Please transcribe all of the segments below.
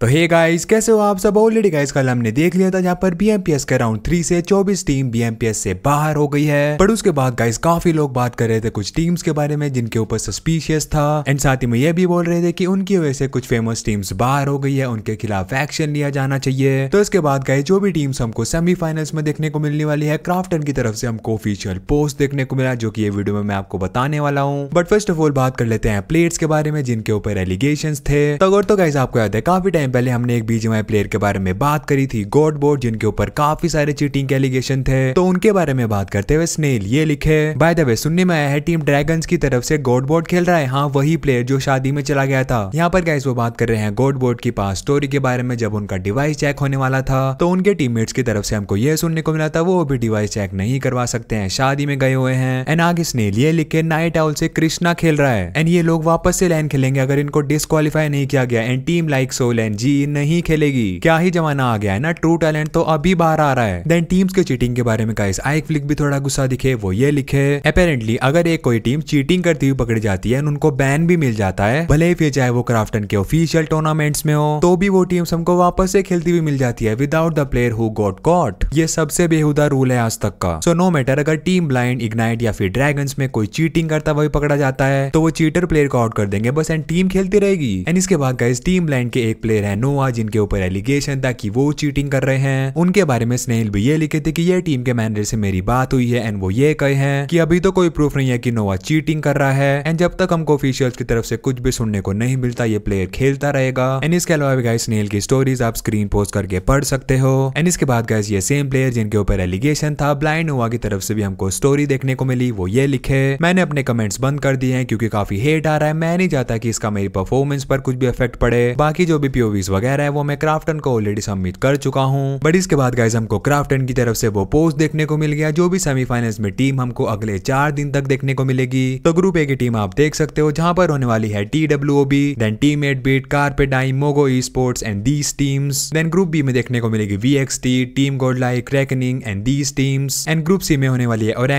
तो hey guys कैसे हो आप सब ऑलरेडी गाइस कल हमने देख लिया था जहाँ पर बीएमपीएस के राउंड थ्री से 24 टीम बीएमपीएस से बाहर हो गई है पर उसके बाद गाइस काफी लोग बात कर रहे थे कुछ टीम्स के बारे में जिनके ऊपर सस्पिशियस था एंड साथ ही में ये भी बोल रहे थे कि उनकी वजह से कुछ फेमस टीम्स बाहर हो गई है उनके खिलाफ एक्शन लिया जाना चाहिए तो इसके बाद गाय जो भी टीम्स हमको सेमीफाइनल्स में देखने को मिलने वाली है क्राफ्टन की तरफ से हमको ऑफिशियल पोस्ट देखने को मिला जो की ये वीडियो में मैं आपको बताने वाला हूँ बट फर्स्ट ऑफ ऑल बात कर लेते हैं प्लेयर्स के बारे में जिनके ऊपर एलिगेशन थे तो अगर तो गाइस आपको याद है काफी टाइम टाइम पहले हमने एक बीजे प्लेयर के बारे में बात करी थी गोड बोर्ड जिनके ऊपर काफी सारे चीटिंग के एलिगेशन थे तो उनके बारे में बात करते हुए स्नेल ये लिखे बाय द वे सुनने में आया है टीम ड्रैगन की तरफ से गोड बोर्ड खेल रहा है हाँ वही प्लेयर जो शादी में चला गया था यहाँ पर गाइस वो बात कर रहे हैं गोड बोर्ड की पास स्टोरी के बारे में जब उनका डिवाइस चेक होने वाला था तो उनके टीममेट्स की तरफ से हमको यह सुनने को मिला था वो भी डिवाइस चेक नहीं करवा सकते हैं शादी में गए हुए हैं एंड आगे स्नेल ये लिखे नाइट आउल से कृष्णा खेल रहा है एंड ये लोग वापस से लैन खेलेंगे अगर इनको डिस्कालीफाई नहीं किया गया एंड टीम लाइक सोल जी नहीं खेलेगी क्या ही जमाना आ गया है ना ट्रू टैलेंट तो अभी बाहर आ रहा है देन टीम्स के चीटिंग के बारे में गाइस आई फ्लिक भी थोड़ा गुस्सा दिखे वो ये लिखे अपेरेंटली अगर एक कोई टीम चीटिंग करती हुई पकड़ी जाती है उनको बैन भी मिल जाता है भले ही फिर चाहे वो क्राफ्टन के ऑफिशियल टूर्नामेंट्स में हो तो भी वो टीम्स हमको वापस से खेलती हुई मिल जाती है without the player who got caught ये सबसे बेहुदा रूल है आज तक का सो नो मैटर अगर टीम ब्लाइंड इग्नाइट या फिर ड्रैगन में कोई चीटिंग करता हुआ पकड़ा जाता है तो वो चीटर प्लेयर को आउट कर देंगे बस एंड टीम खेलती रहेगी एंड इसके बाद गाइस टीम ब्लाइंड के एक प्लेयर रेनोआ जिनके ऊपर एलिगेशन था कि वो चीटिंग कर रहे हैं उनके बारे में स्नेहिल भी ये लिखे थे कि ये टीम के मैनेजर से मेरी बात हुई है एंड वो ये कहे हैं कि अभी तो कोई प्रूफ नहीं है कि नोवा चीटिंग कर रहा है एंड जब तक हमको ऑफिशियल की तरफ से कुछ भी सुनने को नहीं मिलता ये प्लेयर खेलता रहेगा एंड इसके अलावा भी गाय स्नेल की स्टोरीज आप स्क्रीन पोस्ट करके पढ़ सकते हो एंड इसके बाद गाय ये सेम प्लेयर जिनके ऊपर एलिगेशन था ब्लाइंड हुआ की तरफ से भी हमको स्टोरी देखने को मिली वो ये लिखे मैंने अपने कमेंट्स बंद कर दिए हैं क्योंकि काफी हेट आ रहा है मैं नहीं चाहता कि इसका मेरी परफॉर्मेंस पर कुछ भी इफेक्ट पड़े बाकी जो भी पीओवी मूवीज वगैरह है वो मैं क्राफ्टन को ऑलरेडी सबमिट कर चुका हूँ बट इसके बाद गाइज हमको क्राफ्टन की तरफ से वो पोस्ट देखने को मिल गया जो भी सेमीफाइनल्स में टीम हमको अगले चार दिन तक देखने को मिलेगी तो ग्रुप ए की टीम आप देख सकते हो जहाँ पर होने वाली है T W B then team eight bit कार्पेट डाइम Mogo esports and these teams then group B में देखने को मिलेगी V X T team Godlike Reckoning and these teams and group C में होने वाली है और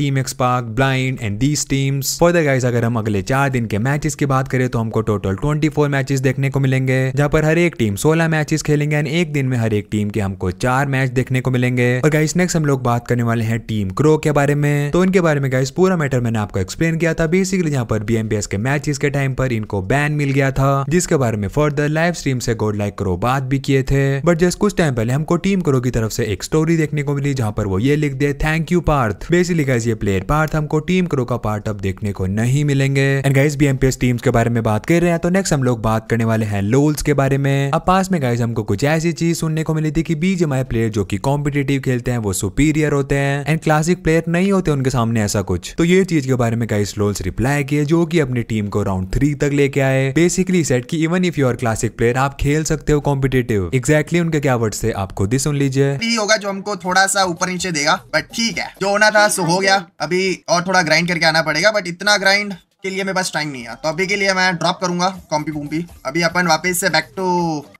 team X Spark Blind and these teams for the guys अगर हम अगले चार दिन के मैचेस की बात करें तो हमको टोटल ट्वेंटी फोर मैचेस देखने को मिलेंगे जहां पर हर एक टीम सोलह मैचेस खेलेंगे एंड एक दिन में हर एक टीम के हमको चार मैच देखने को मिलेंगे और गाइस नेक्स्ट हम लोग बात करने वाले हैं टीम क्रो के बारे में तो इनके बारे में गाइस पूरा मैटर मैंने आपको एक्सप्लेन किया था बेसिकली यहाँ पर बीएमपीएस के मैचेस के टाइम पर इनको बैन मिल गया था जिसके बारे में फर्दर लाइव स्ट्रीम से गोड लाइक क्रो बात भी किए थे बट जस्ट कुछ टाइम पहले हमको टीम क्रो की तरफ से एक स्टोरी देखने को मिली जहाँ पर वो ये लिख दे thank you Parth basically guys ये प्लेयर पार्थ हमको टीम क्रो का पार्ट अब देखने को नहीं मिलेंगे एंड गाइस बीएमपीएस टीम्स के बारे में बात कर रहे हैं तो नेक्स्ट हम लोग बात करने वाले हैं लोल्स के बारे में अब पास में गाइज हमको कुछ ऐसी चीज सुनने को मिली थी कि बीजेमाई प्लेयर जो कि कॉम्पिटेटिव खेलते हैं वो सुपीरियर होते हैं एंड क्लासिक प्लेयर नहीं होते उनके सामने ऐसा कुछ तो ये चीज के बारे में गाइस लोल्स रिप्लाई किए जो कि अपनी टीम को राउंड थ्री तक लेके आए बेसिकली सेट की even if your classic player आप खेल सकते हो कॉम्पिटेटिव एक्जैक्टली उनके क्या वर्ड से आप खुद ही सुन लीजिए होगा जो हमको थोड़ा सा ऊपर नीचे देगा बट ठीक है जो होना था सो हो गया अभी और थोड़ा ग्राइंड करके आना पड़ेगा बट इतना ग्राइंड के लिए मेरे पास टाइम नहीं है तो अभी के लिए मैं ड्रॉप करूंगा कॉम्पी पुम्पी अभी अपन वापस से बैक टू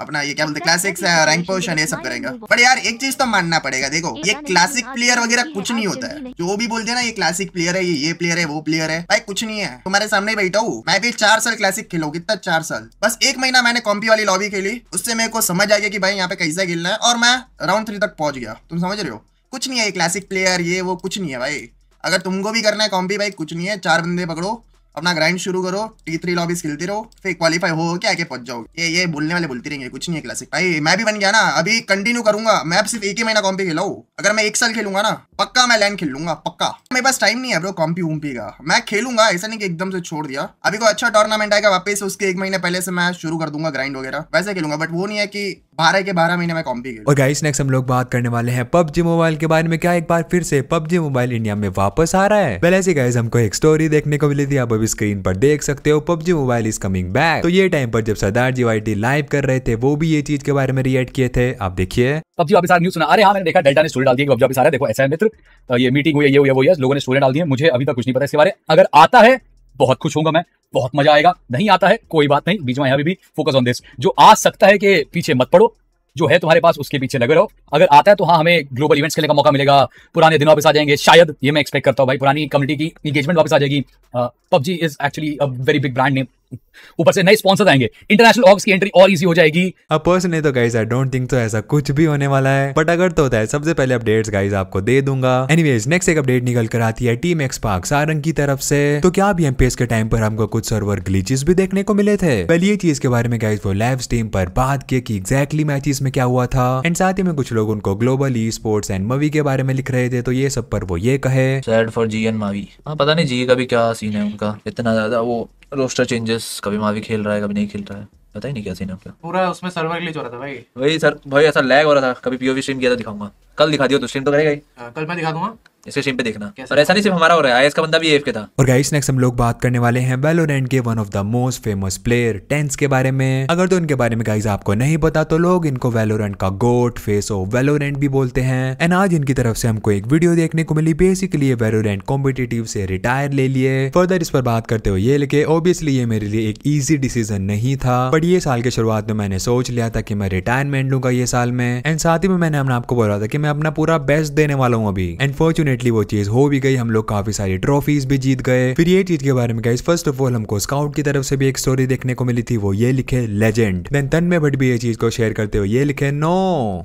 अपना ये क्या बोलते क्लासिक्स रैंक पोजिशन ये सब करेंगे पर यार एक चीज तो मानना पड़ेगा देखो ये क्लासिक प्लेयर वगैरह कुछ नहीं होता है जो भी बोलते हैं ना ये क्लासिक प्लेयर है ये ये प्लेयर है वो प्लेयर है भाई कुछ नहीं है तुम्हारे सामने बैठा हूँ मैं भी चार साल क्लासिक खेलो कितना चार साल बस एक महीना मैंने कॉम्पी वाली लॉबी खेली उससे मेरे को समझ आ गया कि भाई यहाँ पे कैसे खेलना है और मैं राउंड थ्री तक पहुंच गया तुम समझ रहे हो कुछ नहीं है ये क्लासिक प्लेयर ये वो कुछ नहीं है भाई अगर तुमको भी करना है कॉम्पी भाई कुछ नहीं है चार बंदे पकड़ो अपना ग्राइंड शुरू करो टी थ्री लॉबी खेलते रहो फिर क्वालिफाई हो के आके पहुंच जाओ ये ये बोलने वाले बोलती रहेंगे कुछ नहीं है क्लासिक भाई मैं भी बन गया ना अभी कंटिन्यू करूंगा मैं सिर्फ एक ही महीना कॉम्पे खेला हूँ अगर मैं एक साल खेलूंगा ना पक्का मैं लैंड खेल लूंगा पक्का मेरे पास टाइम नहीं है ब्रो कॉम्पी उम्पी का मैं खेलूंगा ऐसा नहीं कि एकदम से छोड़ दिया अभी कोई अच्छा टूर्नामेंट आएगा वापस उसके एक महीने पहले से मैं शुरू कर दूंगा ग्राइंड वगैरह वैसे खेलूंगा बट वो नहीं है कि बारह के बारह महीने में कॉम्पी और गाइस नेक्स्ट हम लोग बात करने वाले हैं पबजी मोबाइल के बारे में क्या एक बार फिर से पबजी मोबाइल इंडिया में वापस आ रहा है पहले से गाइस हमको एक स्टोरी देखने को मिली थी आप अभी स्क्रीन पर देख सकते हो PUBG mobile is coming back तो ये टाइम पर जब सरदार जी वाई लाइव कर रहे थे वो भी ये चीज के बारे में रिएक्ट किए थे आप देखिए पबजी वापस न्यूज सुना अरे हाँ मैंने देखा डेल्टा ने स्टोरी डाल दी पबजी वापस आ रहा है देखो ऐसा मित्र ये मीटिंग हुई ये हुई वो यस लोगों ने स्टोरी डाल दी है मुझे अभी तक कुछ नहीं पता इसके बारे में अगर आता है बहुत खुश होगा मैं बहुत मजा आएगा नहीं आता है कोई बात नहीं बीच में यहाँ भी फोकस ऑन दिस जो आ सकता है कि पीछे मत पड़ो जो है तुम्हारे पास उसके पीछे लगे रहो अगर आता है तो हाँ हमें ग्लोबल इवेंट्स खेलने का मौका मिलेगा पुराने दिन वापस आ जाएंगे शायद ये मैं एक्सपेक्ट करता हूँ भाई पुरानी कम्युनिटी की इंगेजमेंट वापस आ जाएगी PUBG is actually a very big brand name ऊपर से नए स्पॉन्सर आएंगे इंटरनेशनल ऑक्स की एंट्री और इजी हो जाएगी अब पर्सनली तो गाइस आई डोंट थिंक तो ऐसा कुछ भी होने वाला है बट अगर तो होता है सबसे पहले अपडेट्स गाइस आपको दे दूंगा एनीवेज नेक्स्ट एक अपडेट निकल कर आती है टीम एक्स पार्क सारंग की तरफ से तो क्या अभी एमपीएस के टाइम पर हमको कुछ सर्वर ग्लीचेस भी देखने को मिले थे पहले ये चीज के बारे में गाइस वो लाइव स्ट्रीम पर बात किए की एग्जैक्टली मैचेस में क्या हुआ था एंड साथ ही में कुछ लोग उनको global esports and Mavi के बारे में लिख रहे थे तो ये सब पर वो ये कहे sad for G N Mavi पता नहीं जी का भी क्या सीन है उनका इतना ज्यादा वो रोस्टर चेंजेस कभी मावी खेल रहा है कभी नहीं खेल रहा है पता ही नहीं क्या सीन आपका पूरा उसमें सर्वर ग्लिच हो रहा था भाई वही सर भाई ऐसा लैग हो रहा था कभी पीओवी स्ट्रीम किया था दिखाऊंगा कल दिखा दियो तो स्ट्रीम तो करेगा ही हाँ, कल मैं दिखा दूंगा इसके स्ट्रीम पे देखना और ऐसा नहीं सिर्फ हमारा हो रहा है का बंदा भी एफ के था और गाइस नेक्स्ट हम लोग बात करने वाले हैं वेलोरेंट के one of the most famous player TenZ के बारे में अगर तो इनके बारे में गाइस आपको नहीं पता तो लोग इनको वेलोरेंट का गोट फेस ऑफ वेलोरेंट भी बोलते हैं एंड आज इनकी तरफ से हमको एक वीडियो देखने को मिली बेसिकली वेलोरेंट कॉम्पिटेटिव से रिटायर ले लिए फर्दर इस पर बात करते हुए ये लिखे ऑब्वियसली ये मेरे लिए एक ईजी डिसीजन नहीं था बट ये साल के शुरुआत में मैंने सोच लिया था की मैं रिटायरमेंट लूंगा ये साल में एंड साथ ही में मैंने आपको बोला था की मैं अपना पूरा बेस्ट देने वाला हूँ अभी एंड डेफिनेटली वो चीज हो भी गई हम लोग काफी सारी ट्रॉफीज भी जीत गए फिर ये चीज के बारे में गाइज फर्स्ट ऑफ ऑल हमको स्काउट की तरफ से भी एक स्टोरी देखने को मिली थी वो ये लिखे लेजेंड देन तन में भट्ट भी ये चीज को शेयर करते हुए ये लिखे नो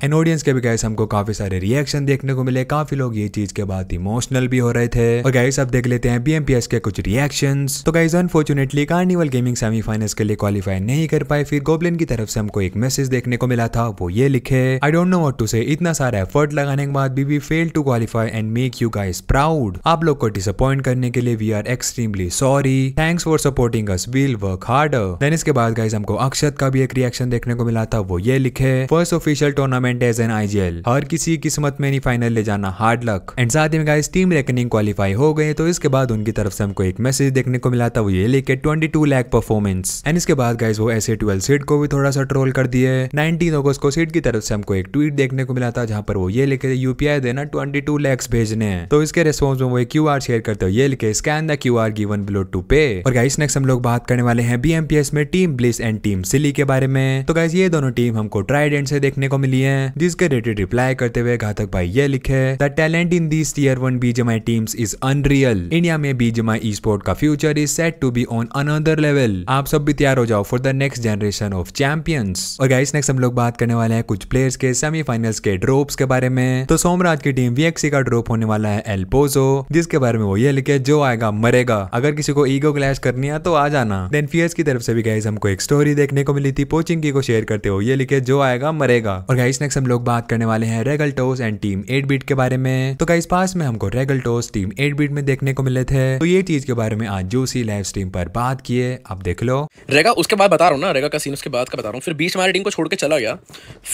एन ऑडियंस के भी गाइस हमको काफी सारे रिएक्शन देखने को मिले काफी लोग ये चीज के बाद इमोशनल भी हो रहे थे और गाइस अब देख लेते हैं बीएमपीएस के कुछ रिएक्शन तो guys unfortunately Carnival gaming semifinals के लिए क्वालिफाई नहीं कर पाए फिर गोबलिन की तरफ से हमको एक मैसेज देखने को मिला था वो ये लिखे I don't know what to say इतना सारा एफर्ट लगाने के बाद बीबी fail to qualify and make make you guys proud आप लोग को डिसअपॉइंट करने के लिए we are extremely sorry thanks for supporting us we'll work hard then इसके बाद गाइज हमको अक्षत का भी एक रिएक्शन देखने को मिला था वो ये लिखे first official tournament as an आई हर किसी किस्मत में नहीं फाइनल ले जाना हार्ड लक एंड साथ ही गाइज टीम रेकनिंग क्वालिफाई हो गए तो इसके बाद उनकी तरफ से हमको एक मैसेज देखने को मिला था वो ये लिखे ट्वेंटी टू लैक परफॉर्मेंस एंड इसके बाद गाइज वो ऐसे ट्वेल्व सीट को भी थोड़ा सा ट्रोल कर दिए नाइनटीन अगस्त को सीट की तरफ से हमको एक ट्वीट देखने को मिला था जहां पर वो ये लिखे यूपीआई देना ट्वेंटी टू लैक्स भेजने करने हैं तो इसके रिस्पॉन्स में वो एक क्यू शेयर करते हो ये लिखे scan the Q R given below to pay और गाइस नेक्स्ट हम लोग बात करने वाले हैं बीएमपीएस में team Bliss and team Silly के बारे में तो गाइस ये दोनों टीम हमको ट्राइडेंट से देखने को मिली है जिसके रिलेटेड रिप्लाई करते हुए घातक भाई ये लिखे the talent in this tier one BGMI teams is unreal India में बीजेमाई ई स्पोर्ट का future is set to be on another level आप सब भी तैयार हो जाओ for the next generation of champions और गाइस नेक्स्ट हम लोग बात करने वाले हैं कुछ प्लेयर्स के सेमीफाइनल्स के ड्रॉप्स के बारे में तो सोमराज की टीम वीएक्सी का ड्रॉप होने वाला वाला है एल्पोजो जिसके बारे में वो ये लिखे जो आएगा मरेगा अगर किसी को ईगो क्लैश करनी है तो आ जाना देन फियर्स की तरफ से भी गाइस हमको एक स्टोरी देखने को मिली थी पोचिंग की को शेयर करते हुए ये लिखे जो आएगा मरेगा और गाइस नेक्स्ट हम लोग बात करने वाले हैं Regaltos and team eight bit के बारे में तो गाइस पास में हमको Regaltos team eight bit में देखने को मिले थे तो ये चीज के बारे में आज जूसी लाइव स्ट्रीम पर बात किए आप देख लो रेगा उसके बाद बता रहा हूँ ना रेगा का सीन उसके बाद का बता रहा हूँ फिर बीच हमारी टीम को छोड़ के चला गया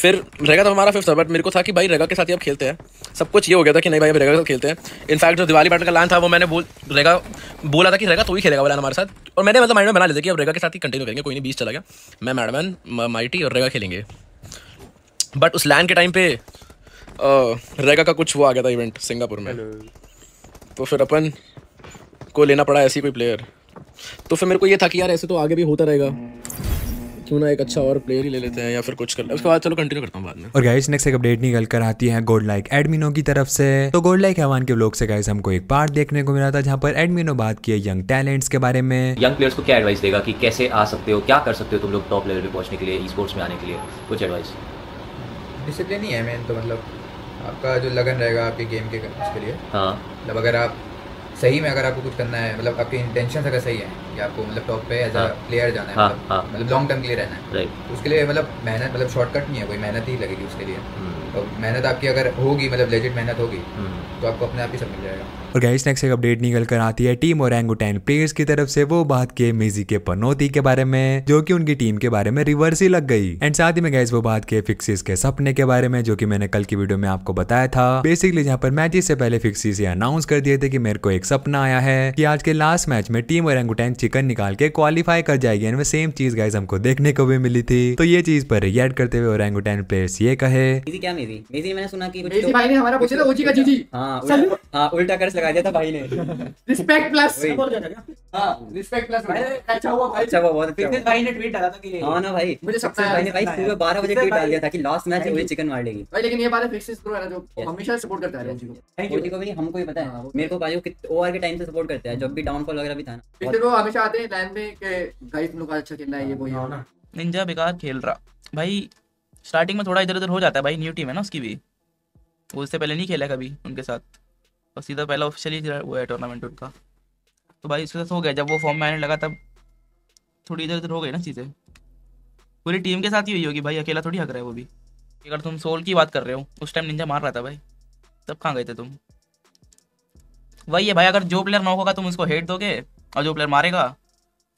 फिर रेगा तो हमारा फिफ्थ था बट मेरे को था कि भाई रेगा के साथ ही अब खेलते हैं सब कुछ ये हो गया था कि नहीं भाई रेगा खेलते हैं इनफैक्ट जो दिवाली बैटल का लान था वो मैंने बोल रेगा बोला था कि रेगा तो ही खेलेगा वाला हमारे साथ और मैंने मतलब माइंड में बना लिया कि अब रेगा के साथ ही कंटिन्यू करेंगे कोई नहीं बीस चला गया मैं मैडमैन माइटी और रेगा खेलेंगे बट उस लैंड के टाइम पे रेगा का कुछ वो आ गया था इवेंट सिंगापुर में तो फिर अपन को लेना पड़ा ऐसी कोई प्लेयर तो फिर मेरे को ये था कि यार ऐसे तो आगे भी होता रहेगा हम्म। क्यों ना एक अच्छा और प्लेयर ही ले लेते हैं या फिर कुछ कर उसके बाद चलो कंटिन्यू करता हूँ बाद में और गाइस नेक्स्ट एक अपडेट निकल कर आती है गोल्ड लाइक एडमिनो की तरफ से तो गोल्ड लाइक हैवान के ब्लॉग से गाइस हमको एक पार्ट देखने को मिला था जहाँ पर एडमिनो बात किए यंग टैलेंट्स के बारे में यंग प्लेयर्स को क्या एडवाइस देगा की कैसे आ सकते हो क्या कर सकते हो तुम लोग टॉप लेवल पे पहुंचने के लिए ई स्पोर्ट्स में आने के लिए कुछ एडवाइस डिसिप्लिन ही है मेन तो मतलब आपका जो लगन रहेगा आपके गेम के उसके लिए हाँ मतलब अगर आप सही में अगर आपको कुछ करना है मतलब आपकी इंटेंशन अगर सही है कि आपको मतलब टॉप पे एज अ प्लेयर जाना है हाँ, मतलब, हाँ। मतलब लॉन्ग टर्म के लिए रहना है तो उसके लिए मतलब मेहनत मतलब शॉर्टकट नहीं है कोई मेहनत ही लगेगी उसके लिए हम्म। तो मेहनत आपकी अगर होगी मतलब लेजिट मेहनत होगी हम्म। तो आपको अपने आप ही सब मिल जाएगा और गैस नेक्स्ट एक अपडेट निकल कर आती है टीम और एंगोटैन प्लेयर्स की तरफ से वो बात के मेजी के पनौती के बारे में जो कि उनकी टीम के बारे में रिवर्स ही लग गई एंड साथ ही में गैस वो बात के फिक्सिस के सपने के बारे में जो कि मैंने कल की वीडियो में आपको बताया था बेसिकली जहाँ पर मैच से पहले फिक्सिस ये अनाउंस कर दिए थे कि मेरे को एक सपना आया है कि आज के लास्ट मैच में टीम ओरेंगुटैन चिकन निकाल के क्वालिफाई कर जाएगी एंड सेम चीज गाइज हमको देखने को भी मिली थी तो ये चीज पर रिएक्ट करते हुए ओरेंगुटैन प्लेयर्स ये कहे क्या मेरी मेरी मैंने सुना की मेरी भाई ने हमारा पूछा था ओजी का जीजी हां उल्टा कर्ज लगा दिया था भाई ने रिस्पेक्ट प्लस हाँ, हाँ। अच्छा अच्छा अच्छा हाँ रिस्पेक्ट प्लस तो जब भी डाउनफॉल वगैरह भी था ना वो हमेशा आते हैं लाइन में निंजा बेकार खेल रहा भाई स्टार्टिंग में थोड़ा इधर उधर हो जाता है भाई न्यू टीम है ना उसकी भी उससे पहले नहीं खेला कभी उनके साथ सीधा पहला ऑफिशियली हुआ है टूर्नामेंट उनका तो भाई उसके साथ हो गया जब वो फॉर्म में आने लगा तब थोड़ी इधर उधर हो गई ना चीज़ें पूरी टीम के साथ ही हुई होगी भाई अकेला थोड़ी हक रहा है वो भी अगर तुम सोल की बात कर रहे हो उस टाइम निंजा मार रहा था भाई तब कहाँ गए थे तुम वही है भाई अगर जो प्लेयर नॉक होगा तुम उसको हेट दोगे और जो प्लेयर मारेगा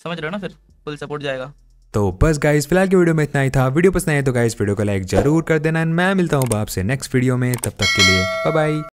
समझ रहे हो ना फिर फुल सपोर्ट जाएगा तो बस गाइस फिलहाल की वीडियो में इतना ही था वीडियो पसंद आए तो गाइस वीडियो को लाइक जरूर कर देना मैं मिलता हूँ आपसे नेक्स्ट वीडियो में तब तक के लिए बाय बाय